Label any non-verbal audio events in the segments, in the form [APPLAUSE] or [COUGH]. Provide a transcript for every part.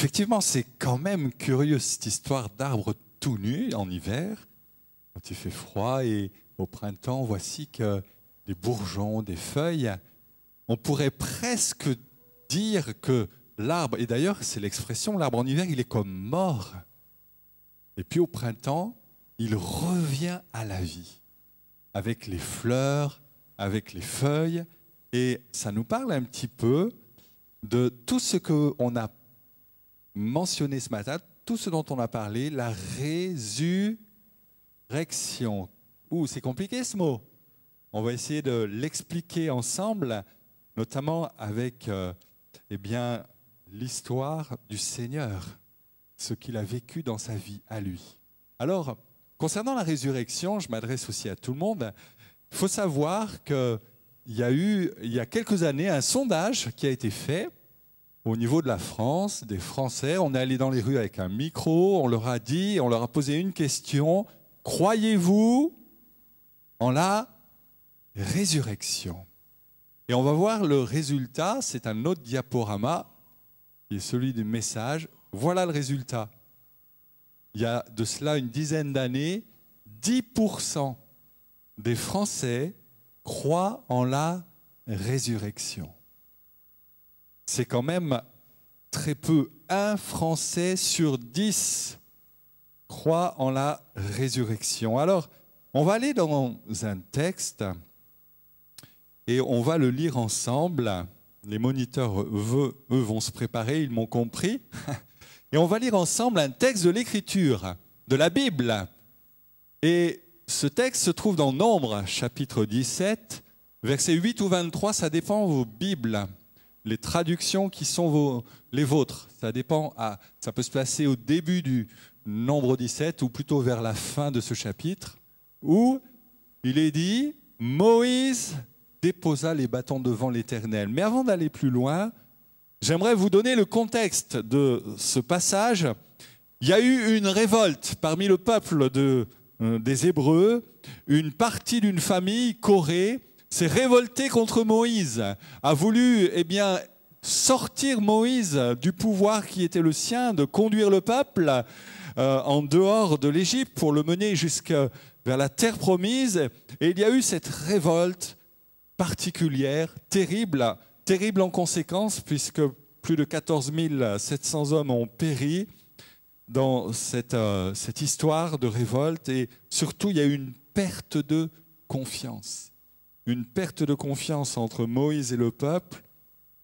Effectivement, c'est quand même curieux cette histoire d'arbres tout nu en hiver, quand il fait froid, et au printemps, voici que des bourgeons, des feuilles. On pourrait presque dire que l'arbre, et d'ailleurs c'est l'expression, l'arbre en hiver, il est comme mort. Et puis au printemps, il revient à la vie, avec les fleurs, avec les feuilles, et ça nous parle un petit peu de tout ce qu'on a mentionné ce matin, tout ce dont on a parlé, la résurrection. Ouh, c'est compliqué ce mot. On va essayer de l'expliquer ensemble, notamment avec euh, eh bien, l'histoire du Seigneur, ce qu'il a vécu dans sa vie à lui. Alors, concernant la résurrection, je m'adresse aussi à tout le monde. Il faut savoir qu'il y a eu, il y a quelques années, un sondage qui a été fait au niveau de la France, des Français. On est allé dans les rues avec un micro, on leur a dit, on leur a posé une question. Croyez-vous en la résurrection Et on va voir le résultat. C'est un autre diaporama qui est celui du message. Voilà le résultat. Il y a de cela une dizaine d'années, 10% des Français croient en la résurrection c'est quand même très peu. Un Français sur dix croit en la résurrection. Alors, on va aller dans un texte et on va le lire ensemble. Les moniteurs, eux, vont se préparer, ils m'ont compris. [LAUGHS] Et on va lire ensemble un texte de l'Écriture, de la Bible. Et ce texte se trouve dans Nombre, chapitre 17, versets 8 ou 23, ça dépend vos Bibles les traductions qui sont vos, les vôtres. Ça dépend, ça peut se placer au début du nombre 17 ou plutôt vers la fin de ce chapitre, où il est dit Moïse déposa les bâtons devant l'Éternel. Mais avant d'aller plus loin, j'aimerais vous donner le contexte de ce passage. Il y a eu une révolte parmi le peuple euh, des Hébreux. Une partie d'une famille, Corée, s'est révolté contre Moïse, a voulu eh bien, sortir Moïse du pouvoir qui était le sien de conduire le peuple euh, en dehors de l'Égypte pour le mener jusqu'à vers la terre promise. Et il y a eu cette révolte particulière, terrible, terrible en conséquence, puisque plus de 14 700 hommes ont péri dans cette, euh, cette histoire de révolte. Et surtout, il y a eu une perte de confiance une perte de confiance entre Moïse et le peuple,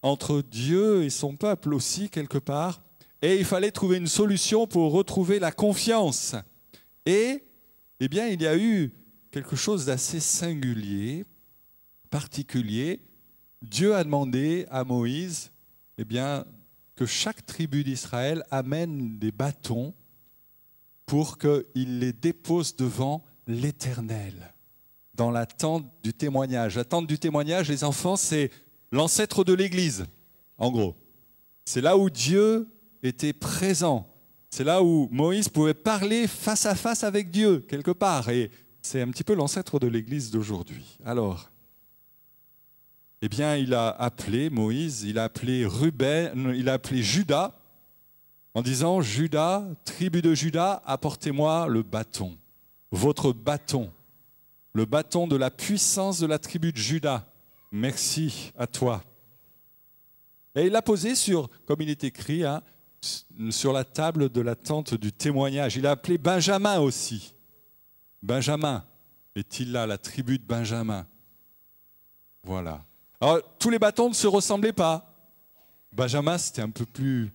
entre Dieu et son peuple aussi quelque part, et il fallait trouver une solution pour retrouver la confiance. Et, eh bien, il y a eu quelque chose d'assez singulier, particulier. Dieu a demandé à Moïse, eh bien, que chaque tribu d'Israël amène des bâtons pour qu'il les dépose devant l'Éternel dans l'attente du témoignage. L'attente du témoignage, les enfants, c'est l'ancêtre de l'Église, en gros. C'est là où Dieu était présent. C'est là où Moïse pouvait parler face à face avec Dieu, quelque part. Et c'est un petit peu l'ancêtre de l'Église d'aujourd'hui. Alors, eh bien, il a appelé Moïse, il a appelé Ruben, il a appelé Judas, en disant, Judas, tribu de Judas, apportez-moi le bâton, votre bâton le bâton de la puissance de la tribu de Juda. Merci à toi. Et il l'a posé sur, comme il est écrit, hein, sur la table de la tente du témoignage. Il a appelé Benjamin aussi. Benjamin est-il là, la tribu de Benjamin Voilà. Alors, tous les bâtons ne se ressemblaient pas. Benjamin, c'était un peu plus,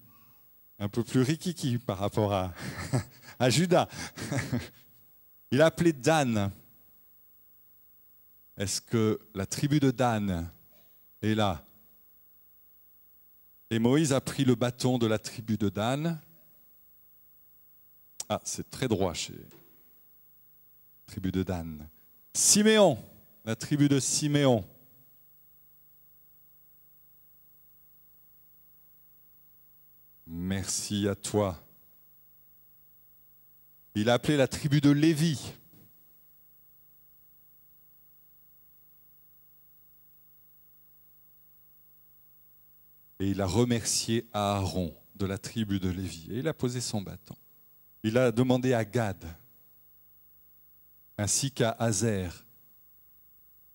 un peu plus rikiki par rapport à, [LAUGHS] à Judas. [LAUGHS] Il a appelé Dan. Est-ce que la tribu de Dan est là Et Moïse a pris le bâton de la tribu de Dan. Ah, c'est très droit chez la tribu de Dan. Siméon, la tribu de Siméon. Merci à toi. Il a appelé la tribu de Lévi. et il a remercié Aaron de la tribu de Lévi et il a posé son bâton. Il a demandé à Gad ainsi qu'à Hazer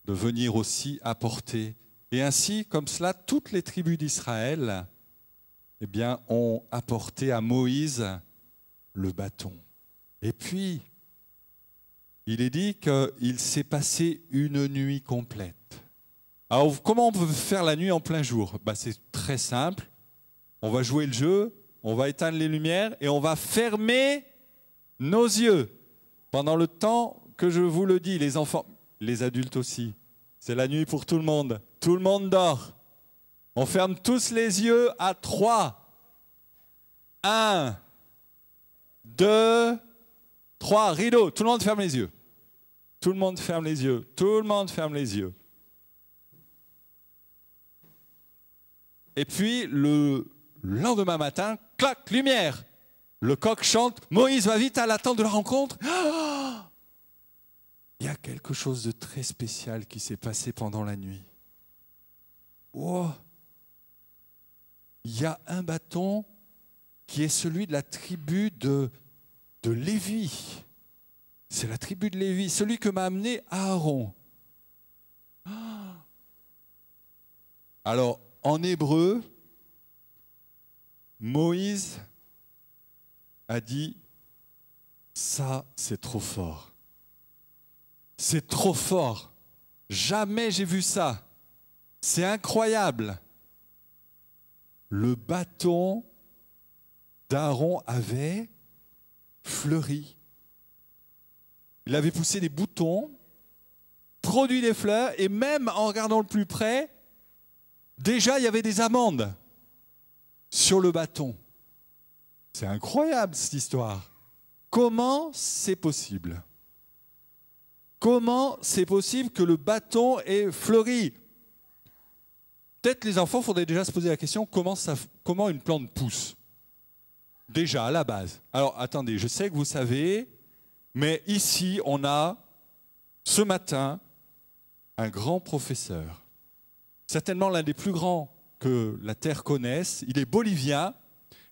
de venir aussi apporter. Et ainsi, comme cela, toutes les tribus d'Israël eh bien, ont apporté à Moïse le bâton. Et puis, il est dit qu'il s'est passé une nuit complète. Alors, comment on peut faire la nuit en plein jour bah, C'est très simple. On va jouer le jeu, on va éteindre les lumières et on va fermer nos yeux pendant le temps que je vous le dis, les enfants, les adultes aussi. C'est la nuit pour tout le monde. Tout le monde dort. On ferme tous les yeux à 3. 1, 2, 3, rideau. Tout le monde ferme les yeux. Tout le monde ferme les yeux. Tout le monde ferme les yeux. Et puis le lendemain matin, clac, lumière. Le coq chante, Moïse va vite à l'attente de la rencontre. [GASPS] Il y a quelque chose de très spécial qui s'est passé pendant la nuit. Oh Il y a un bâton qui est celui de la tribu de, de Lévi. C'est la tribu de Lévi, celui que m'a amené Aaron. [GASPS] Alors, en hébreu, Moïse a dit, ça c'est trop fort. C'est trop fort. Jamais j'ai vu ça. C'est incroyable. Le bâton d'Aaron avait fleuri. Il avait poussé des boutons, produit des fleurs, et même en regardant le plus près, Déjà, il y avait des amendes sur le bâton. C'est incroyable cette histoire. Comment c'est possible Comment c'est possible que le bâton ait fleuri Peut-être les enfants faudrait déjà se poser la question comment une plante pousse Déjà, à la base. Alors, attendez, je sais que vous savez, mais ici, on a ce matin un grand professeur certainement l'un des plus grands que la Terre connaisse. Il est bolivien.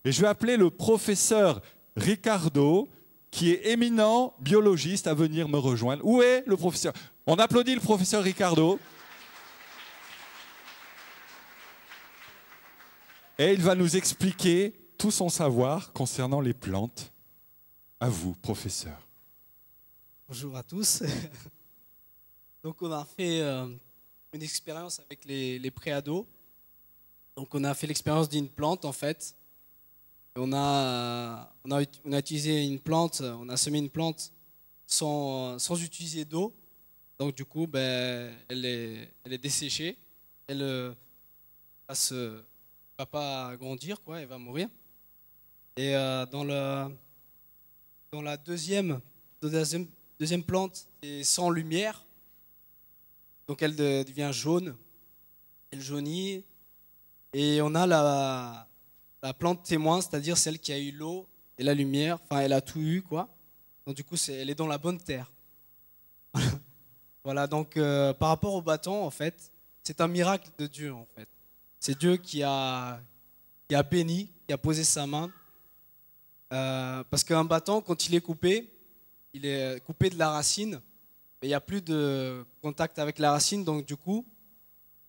Et je vais appeler le professeur Ricardo, qui est éminent biologiste, à venir me rejoindre. Où est le professeur On applaudit le professeur Ricardo. Et il va nous expliquer tout son savoir concernant les plantes. À vous, professeur. Bonjour à tous. [LAUGHS] Donc on a fait euh, une expérience avec les, les pré Donc on a fait l'expérience d'une plante en fait. On a, on, utilisé une plante, on a semé une plante sans, utiliser d'eau. Donc du coup, ben, elle, est, elle est desséchée. Elle ne euh, va, se, pas grandir, quoi, elle va mourir. Et euh, dans, le, dans la deuxième, deuxième, deuxième plante, et sans lumière. Donc elle devient jaune, elle jaunit, et on a la, plante témoin, c'est-à-dire celle qui a eu l'eau et la lumière, enfin elle a tout eu, quoi. Donc du coup, elle est dans la bonne terre. [LAUGHS] voilà, donc euh, par rapport au bâton, en fait, c'est un miracle de Dieu, en fait. C'est Dieu qui a, qui a béni, qui a posé sa main. Euh, parce qu'un bâton, quand il est coupé, il est coupé de la racine, il n'y a plus de contact avec la racine, donc du coup,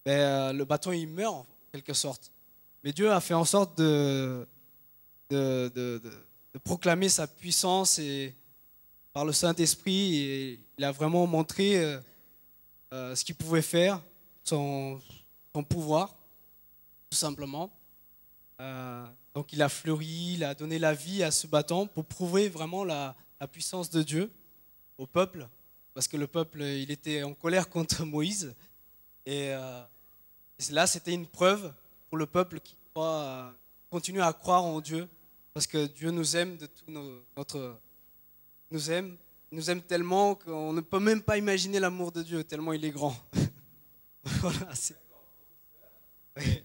ben, euh, le bâton il meurt en quelque sorte. Mais Dieu a fait en sorte de, proclamer sa puissance et par le Saint-Esprit, il a vraiment montré euh, euh, ce qu'il pouvait faire, son, pouvoir, tout simplement. donc il a fleuri, il a donné la vie à ce bâton pour prouver vraiment la puissance de Dieu au peuple parce que le peuple, il était en colère contre [LAUGHS] Moïse. Euh, et là, c'était une preuve pour le peuple qui doit euh, continue à croire en Dieu, parce que Dieu nous aime de tout nos, notre, nous aime, nous aime tellement qu'on ne peut même pas imaginer l'amour de Dieu tellement il est grand. [LAUGHS] voilà, c'est... Je vais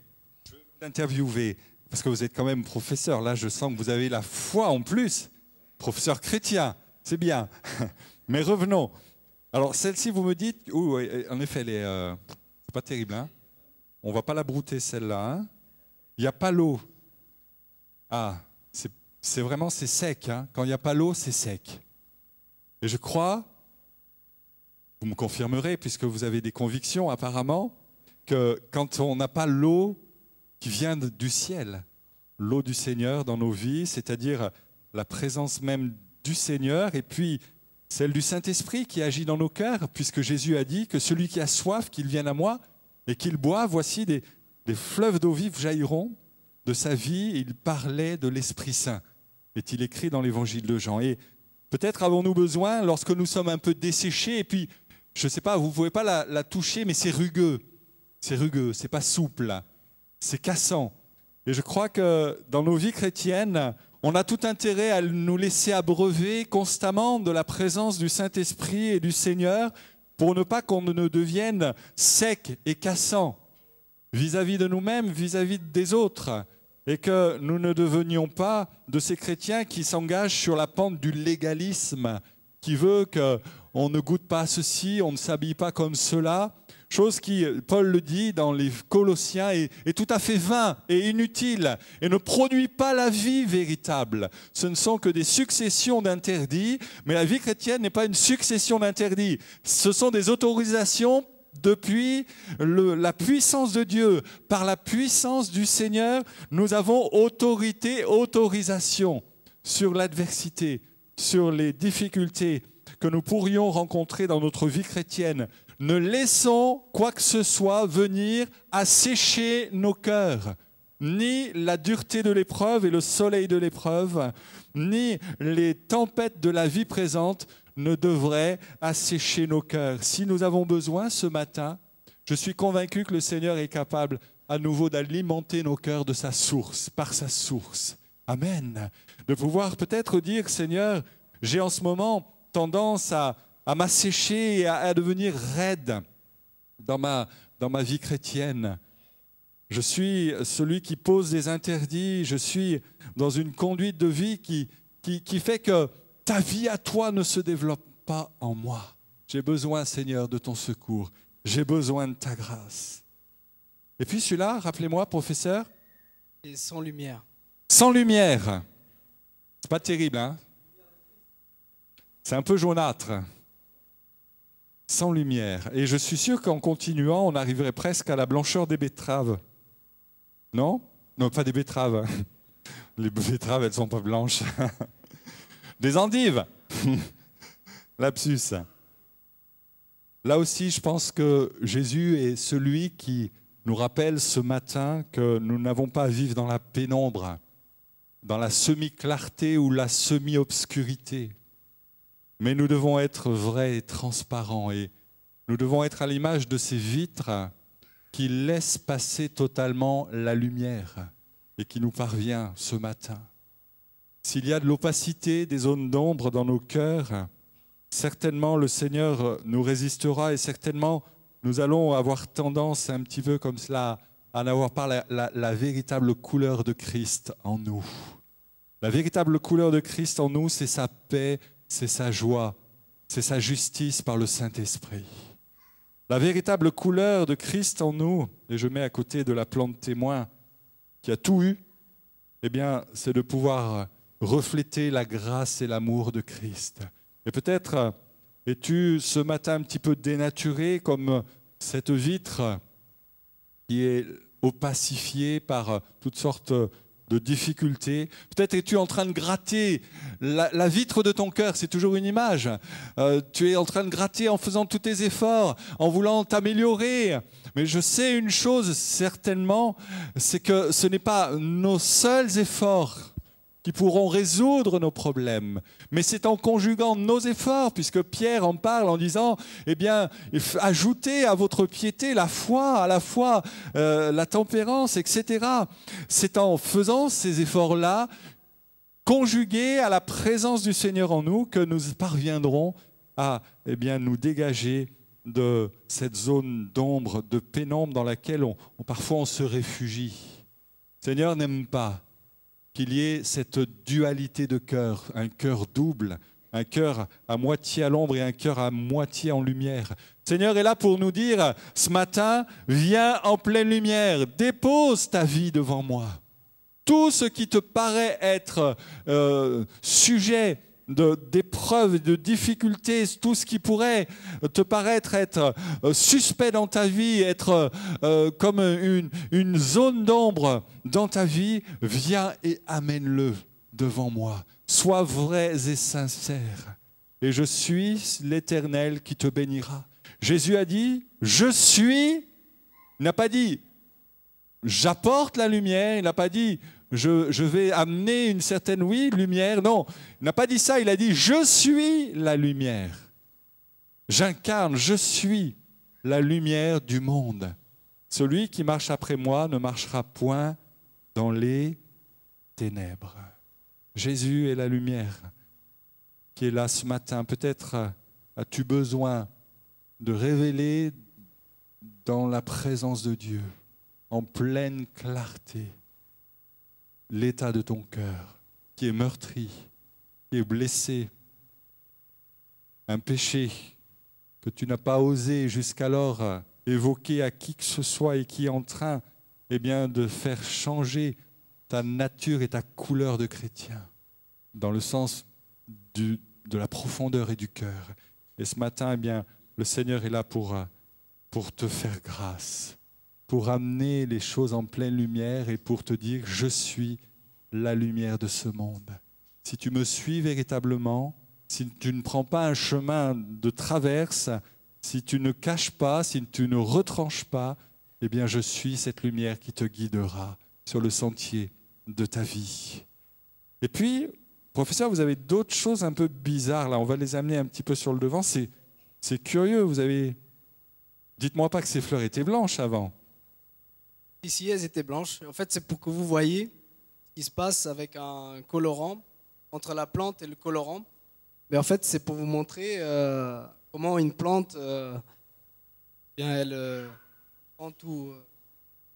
vous interviewer parce que vous êtes quand même professeur. Là, je sens que vous avez la foi en plus, professeur chrétien, c'est bien. [LAUGHS] Mais revenons. Alors, celle-ci, vous me dites, en effet, elle est euh, pas terrible. Hein On va pas la brouter, celle-là. Hein. Il n'y a pas l'eau. Ah, c'est vraiment, c'est sec. Hein Quand il n'y a pas l'eau, c'est sec. Et je crois, vous me confirmerez, puisque vous avez des convictions apparemment, que quand on n'a pas l'eau qui vient du ciel, l'eau du Seigneur dans nos vies, c'est-à-dire la présence même du Seigneur, et puis celle du Saint-Esprit qui agit dans nos cœurs, puisque Jésus a dit que celui qui a soif, qu'il vienne à moi et qu'il boive, voici des, fleuves d'eau vive jailliront de sa vie. Il parlait de l'Esprit Saint, est-il écrit dans l'Évangile de Jean. Et peut-être avons-nous besoin, lorsque nous sommes un peu desséchés, et puis, je ne sais pas, vous ne pouvez pas la, la toucher, mais c'est rugueux, c'est rugueux, c'est pas souple, c'est cassant. Et je crois que dans nos vies chrétiennes, on a tout intérêt à nous laisser abreuver constamment de la présence du Saint-Esprit et du Seigneur pour ne pas qu'on ne devienne sec et cassant vis-à-vis de nous-mêmes, vis-à-vis des autres, et que nous ne devenions pas de ces chrétiens qui s'engagent sur la pente du légalisme, qui veut qu'on ne goûte pas ceci, on ne s'habille pas comme cela, chose qui, Paul le dit dans les Colossiens, est, tout à fait vain et inutile et ne produit pas la vie véritable. Ce ne sont que des successions d'interdits, mais la vie chrétienne n'est pas une succession d'interdits. Ce sont des autorisations depuis la puissance de Dieu. Par la puissance du Seigneur, nous avons autorité, autorisation sur l'adversité, sur les difficultés que nous pourrions rencontrer dans notre vie chrétienne ne laissons quoi que ce soit venir assécher nos cœurs, ni la dureté de l'épreuve et le soleil de l'épreuve, ni les tempêtes de la vie présente ne devraient assécher nos cœurs. Si nous avons besoin ce matin, je suis convaincu que le Seigneur est capable à nouveau d'alimenter nos cœurs de sa source, par sa source. Amen. De pouvoir peut-être dire, Seigneur, j'ai en ce moment tendance à à m'assécher et à, devenir raide dans ma, dans ma vie chrétienne. Je suis celui qui pose des interdits, je suis dans une conduite de vie qui, qui, qui fait que ta vie à toi ne se développe pas en moi. J'ai besoin, Seigneur, de ton secours. J'ai besoin de ta grâce. Et puis celui-là, rappelez-moi, professeur. Et sans lumière. Sans lumière. C'est pas terrible, hein C'est un peu jaunâtre sans lumière. Et je suis sûr qu'en continuant, on arriverait presque à la blancheur des betteraves. Non Non, pas des betteraves. [LAUGHS] Les betteraves, elles sont pas blanches. [LAUGHS] Des endives [LAUGHS] Lapsus. Là aussi, je pense que Jésus est celui qui nous rappelle ce matin que nous n'avons pas à vivre dans la pénombre, dans la semi-clarté ou la semi-obscurité, mais nous devons être vrais et transparents et nous devons être à l'image de ces vitres qui laissent passer totalement la lumière et qui nous parvient ce matin. S'il y a de l'opacité, des zones d'ombre dans nos cœurs, certainement le Seigneur nous résistera et certainement nous allons avoir tendance un petit peu comme cela à n'avoir pas la, la, véritable couleur de Christ en nous. La véritable couleur de Christ en nous, c'est sa paix, c'est sa joie, c'est sa justice par le Saint-Esprit. La véritable couleur de Christ en nous, et je mets à côté de la plante témoin qui a tout eu, eh bien, c'est de pouvoir refléter la grâce et l'amour de Christ. Et peut-être es-tu ce matin un petit peu dénaturé comme cette vitre qui est opacifiée par toutes sortes de difficultés. Peut-être es-tu en train de gratter la, vitre de ton cœur, c'est toujours une image. Euh, tu es en train de gratter en faisant tous tes efforts, en voulant t'améliorer. Mais je sais une chose certainement, c'est que ce n'est pas nos seuls efforts ils pourront résoudre nos problèmes. Mais c'est en conjuguant nos efforts, puisque Pierre en parle en disant, eh bien, ajoutez à votre piété la foi, à la foi euh, la tempérance, etc. C'est en faisant ces efforts-là, conjugués à la présence du Seigneur en nous, que nous parviendrons à eh bien, nous dégager de cette zone d'ombre, de pénombre dans laquelle parfois on se réfugie. Seigneur n'aime pas qu'il y ait cette dualité de cœur, un cœur double, un cœur à moitié à l'ombre et un cœur à moitié en lumière. Seigneur est là pour nous dire, ce matin, viens en pleine lumière, dépose ta vie devant moi. Tout ce qui te paraît être euh, sujet d'épreuves, de, difficultés, tout ce qui pourrait te paraître être euh, suspect dans ta vie, être euh, comme une, une zone d'ombre dans ta vie, viens et amène-le devant moi. Sois vrai et sincère. Et je suis l'Éternel qui te bénira. Jésus a dit, je suis, n'a pas dit, j'apporte la lumière, il n'a pas dit, je, vais amener une certaine, oui, lumière. Non, il n'a pas dit ça, il a dit, je suis la lumière. J'incarne, je suis la lumière du monde. Celui qui marche après moi ne marchera point dans les ténèbres. Jésus est la lumière qui est là ce matin. Peut-être as-tu besoin de révéler dans la présence de Dieu, en pleine clarté, l'état de ton cœur qui est meurtri, qui est blessé, un péché que tu n'as pas osé jusqu'alors évoquer à qui que ce soit et qui est en train eh bien, de faire changer ta nature et ta couleur de chrétien, dans le sens de la profondeur et du cœur. Et ce matin, eh bien, le Seigneur est là pour, pour te faire grâce pour amener les choses en pleine lumière et pour te dire, je suis la lumière de ce monde. Si tu me suis véritablement, si tu ne prends pas un chemin de traverse, si tu ne caches pas, si tu ne retranches pas, eh bien je suis cette lumière qui te guidera sur le sentier de ta vie. Et puis, professeur, vous avez d'autres choses un peu bizarres là, on va les amener un petit peu sur le devant, c'est curieux, vous avez Dites-moi pas que ces fleurs étaient blanches avant. Ici, elles étaient blanches. En fait, c'est pour que vous voyez ce qui se passe avec un colorant, entre la plante et le colorant. Mais en fait, c'est pour vous montrer euh, comment une plante, euh, bien, elle euh, prend tout,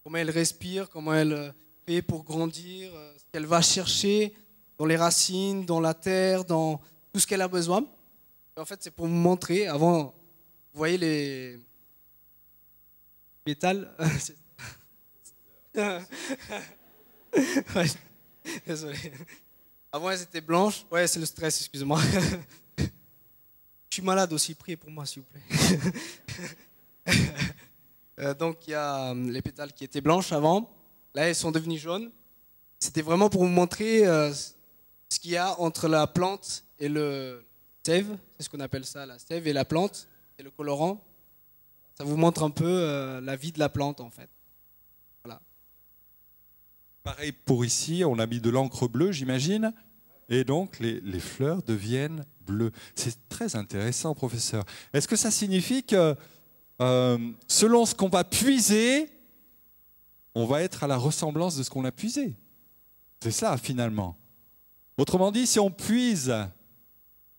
comment elle respire, comment elle fait pour grandir, ce qu'elle va chercher dans les racines, dans la terre, dans tout ce qu'elle a besoin. en fait, c'est pour vous montrer, avant, vous voyez les pétales, [LAUGHS] [LAUGHS] ouais, désolé. Avant, elles étaient blanches. Ouais, c'est le stress, excusez-moi. [LAUGHS] Je suis malade aussi, priez pour moi, s'il vous plaît. [LAUGHS] Euh, donc, il y a hum, les pétales qui étaient blanches avant. Là, elles sont devenues jaunes. C'était vraiment pour vous montrer euh, ce qu'il y a entre la plante et le sève. C'est ce qu'on appelle ça, la sève et la plante. et le colorant. Ça vous montre un peu euh, la vie de la plante, en fait. Pareil pour ici, on a mis de l'encre bleue, j'imagine, et donc les, fleurs deviennent bleues. C'est très intéressant, professeur. Est-ce que ça signifie que euh, selon ce qu'on va puiser, on va être à la ressemblance de ce qu'on a puisé C'est ça, finalement. Autrement dit, si on puise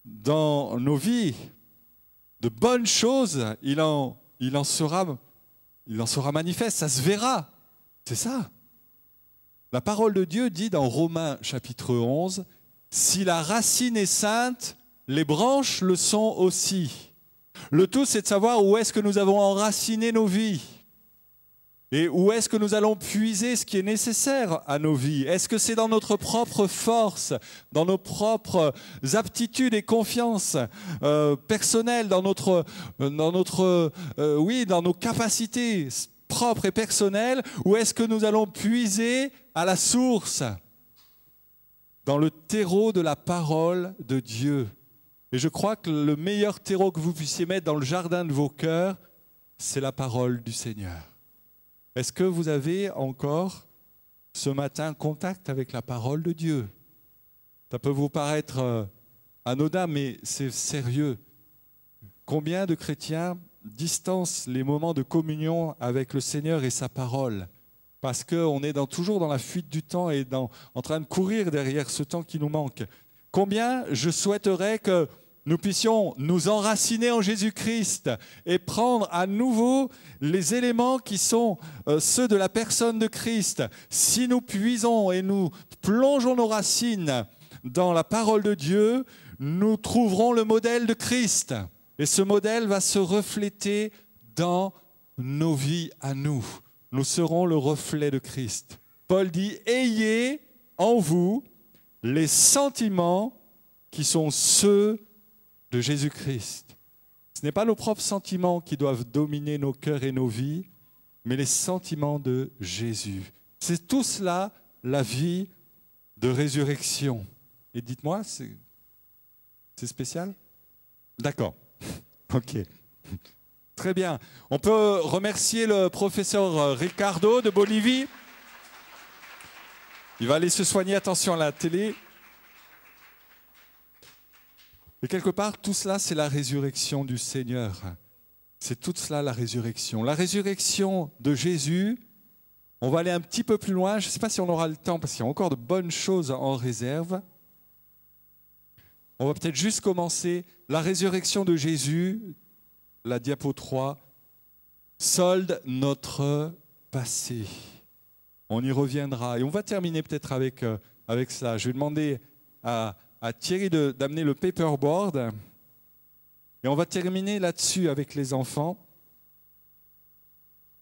dans nos vies de bonnes choses, il en, il en, sera, il en sera manifeste, ça se verra. C'est ça. La parole de Dieu dit dans Romains chapitre 11, Si la racine est sainte, les branches le sont aussi. Le tout, c'est de savoir où est-ce que nous avons enraciné nos vies. Et où est-ce que nous allons puiser ce qui est nécessaire à nos vies Est-ce que c'est dans notre propre force, dans nos propres aptitudes et confiance euh, personnelles, dans notre, euh, dans notre, euh, oui, dans nos capacités propres et personnelles Ou est-ce que nous allons puiser à la source, dans le terreau de la parole de Dieu. Et je crois que le meilleur terreau que vous puissiez mettre dans le jardin de vos cœurs, c'est la parole du Seigneur. Est-ce que vous avez encore ce matin contact avec la parole de Dieu Ça peut vous paraître euh, anodin, mais c'est sérieux. Combien de chrétiens distancent les moments de communion avec le Seigneur et sa parole parce qu'on est toujours dans la fuite du temps et en train de courir derrière ce temps qui nous manque. Combien je souhaiterais que nous puissions nous enraciner en Jésus-Christ et prendre à nouveau les éléments qui sont euh, ceux de la personne de Christ. Si nous puisons et nous plongeons nos racines dans la parole de Dieu, nous trouverons le modèle de Christ. Et ce modèle va se refléter dans nos vies à nous nous serons le reflet de Christ. Paul dit, ayez en vous les sentiments qui sont ceux de Jésus-Christ. Ce n'est pas nos propres sentiments qui doivent dominer nos cœurs et nos vies, mais les sentiments de Jésus. C'est tout cela la vie de résurrection. Et dites-moi, c'est spécial D'accord. [LAUGHS] ok. Très bien. On peut remercier le professeur euh, Ricardo de Bolivie. Il va aller se soigner, attention à la télé. Et quelque part, tout cela, c'est la résurrection du Seigneur. C'est tout cela la résurrection. La résurrection de Jésus, on va aller un petit peu plus loin. Je ne sais pas si on aura le temps, parce qu'il y a encore de bonnes choses en réserve. On va peut-être juste commencer. La résurrection de Jésus la diapo 3, solde notre passé. On y reviendra. Et on va terminer peut-être avec, ça euh, avec ça. Je vais demander à, à Thierry d'amener le paperboard. Et on va terminer là-dessus avec les enfants.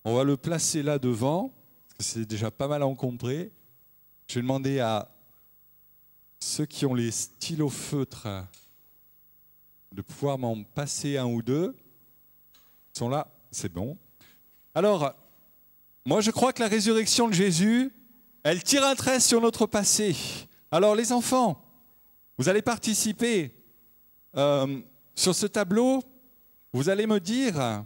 On va le placer là devant, parce que c'est déjà pas mal encombré. Je vais demander à ceux qui ont les stylos feutres de pouvoir m'en passer un ou deux sont là, c'est bon. Alors, moi je crois que la résurrection de Jésus, elle tire un trait sur notre passé. Alors les enfants, vous allez participer euh, sur ce tableau, vous allez me dire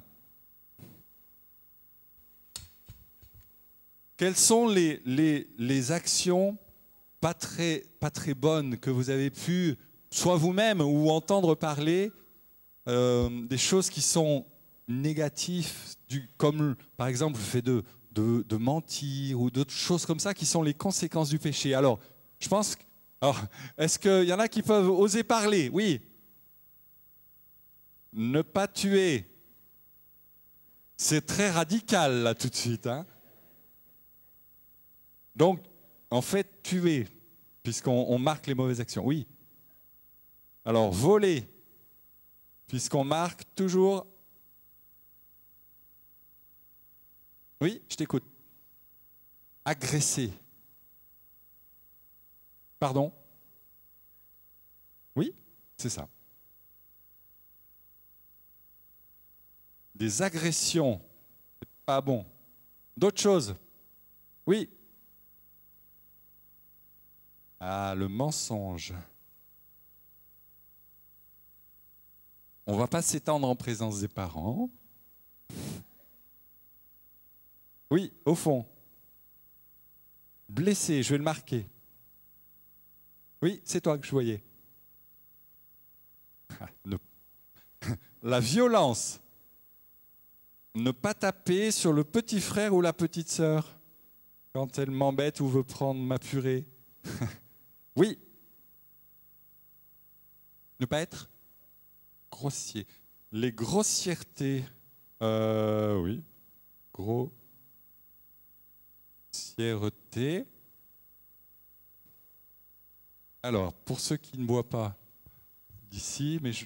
quelles sont les, les, actions pas très, pas très bonnes que vous avez pu, soit vous-même ou entendre parler, euh, des choses qui sont négatifs, comme par exemple le fait de, de, mentir ou d'autres choses comme ça, qui sont les conséquences du péché. Alors, je pense. Alors, est-ce qu'il y en a qui peuvent oser parler Oui. Ne pas tuer. C'est très radical, là, tout de suite. Hein. Donc, en fait, tuer, puisqu'on marque les mauvaises actions. Oui. Alors, voler, puisqu'on marque toujours Oui, je t'écoute. Agresser. Pardon Oui, c'est ça. Des agressions, c'est pas bon. D'autres choses Oui. Ah, le mensonge. On ne va pas s'étendre en présence des parents. Oui, au fond. Blessé, je vais le marquer. Oui, c'est toi que je voyais. [LAUGHS] [LAUGHS] La violence. Ne pas taper sur le petit frère ou la petite sœur quand elle m'embête ou veut prendre ma purée. [LAUGHS] oui. Ne pas être grossier. Les grossièretés. Euh, oui. Gros. Alors, pour ceux qui ne boivent pas d'ici, mais je,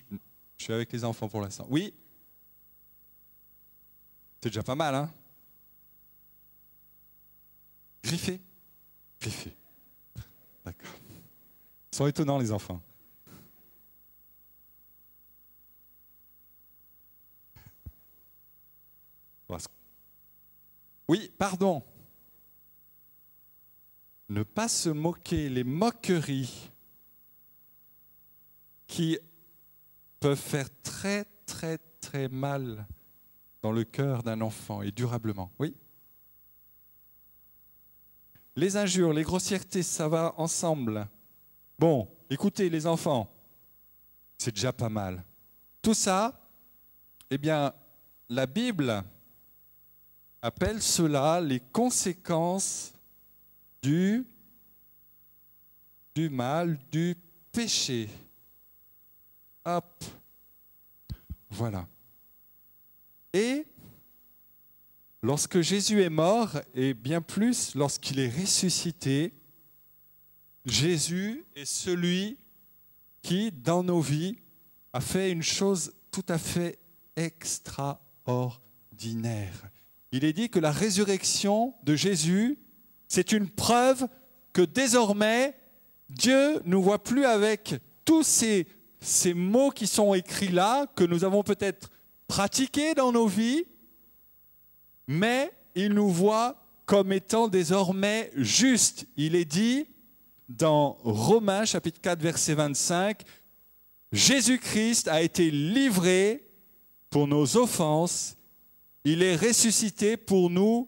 je, suis avec les enfants pour l'instant. Oui C'est déjà pas mal, hein Griffé Griffé. [LAUGHS] D'accord. Ils sont étonnants, les enfants. Oui, pardon ne pas se moquer, les moqueries qui peuvent faire très très très mal dans le cœur d'un enfant et durablement. Oui Les injures, les grossièretés, ça va ensemble. Bon, écoutez les enfants, c'est déjà pas mal. Tout ça, eh bien, la Bible appelle cela les conséquences du, du mal, du péché. Hop. Voilà. Et lorsque Jésus est mort, et bien plus lorsqu'il est ressuscité, Jésus est celui qui, dans nos vies, a fait une chose tout à fait extraordinaire. Il est dit que la résurrection de Jésus c'est une preuve que désormais, Dieu nous voit plus avec tous ces, mots qui sont écrits là, que nous avons peut-être pratiqués dans nos vies, mais il nous voit comme étant désormais juste. Il est dit dans Romains chapitre 4 verset 25, Jésus-Christ a été livré pour nos offenses, il est ressuscité pour nous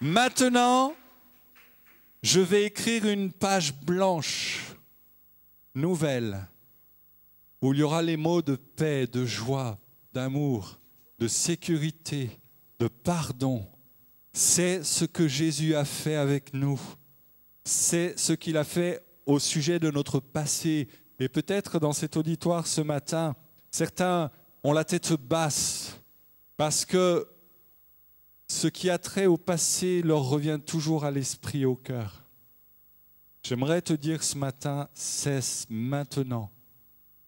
Maintenant, je vais écrire une page blanche, nouvelle, où il y aura les mots de paix, de joie, d'amour, de sécurité, de pardon. C'est ce que Jésus a fait avec nous. C'est ce qu'il a fait au sujet de notre passé. Et peut-être dans cet auditoire ce matin, certains ont la tête basse parce que ce qui a trait au passé leur revient toujours à l'esprit, au cœur. J'aimerais te dire ce matin, cesse maintenant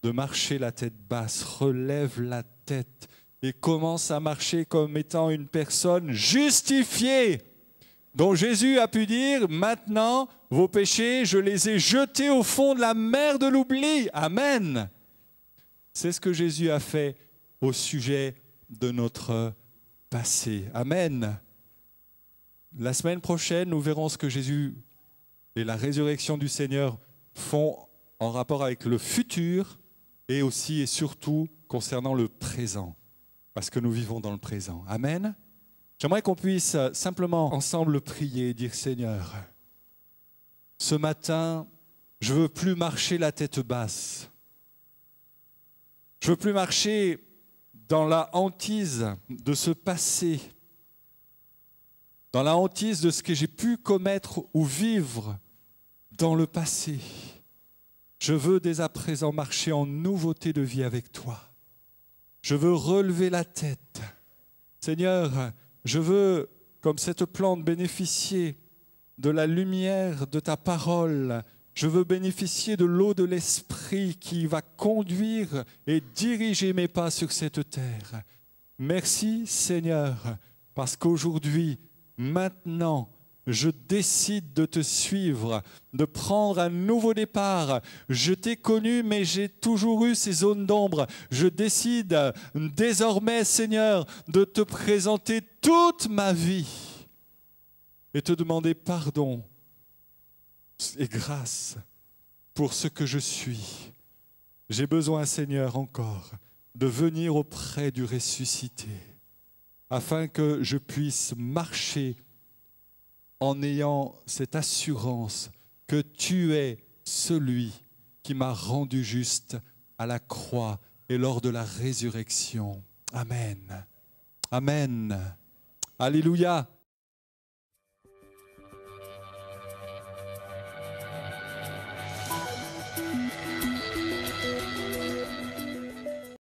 de marcher la tête basse, relève la tête et commence à marcher comme étant une personne justifiée, dont Jésus a pu dire, maintenant vos péchés, je les ai jetés au fond de la mer de l'oubli. Amen. C'est ce que Jésus a fait au sujet de notre passé. Amen. La semaine prochaine, nous verrons ce que Jésus et la résurrection du Seigneur font en rapport avec le futur et aussi et surtout concernant le présent, parce que nous vivons dans le présent. Amen. J'aimerais qu'on puisse simplement ensemble prier et dire Seigneur, ce matin, je veux plus marcher la tête basse. Je veux plus marcher dans la hantise de ce passé, dans la hantise de ce que j'ai pu commettre ou vivre dans le passé. Je veux dès à présent marcher en nouveauté de vie avec toi. Je veux relever la tête. Seigneur, je veux, comme cette plante, bénéficier de la lumière de ta parole je veux bénéficier de l'eau de l'Esprit qui va conduire et diriger mes pas sur cette terre. Merci Seigneur, parce qu'aujourd'hui, maintenant, je décide de te suivre, de prendre un nouveau départ. Je t'ai connu, mais j'ai toujours eu ces zones d'ombre. Je décide désormais, Seigneur, de te présenter toute ma vie et te demander pardon et grâce pour ce que je suis. J'ai besoin, Seigneur, encore de venir auprès du ressuscité, afin que je puisse marcher en ayant cette assurance que tu es celui qui m'a rendu juste à la croix et lors de la résurrection. Amen. Amen. Alléluia.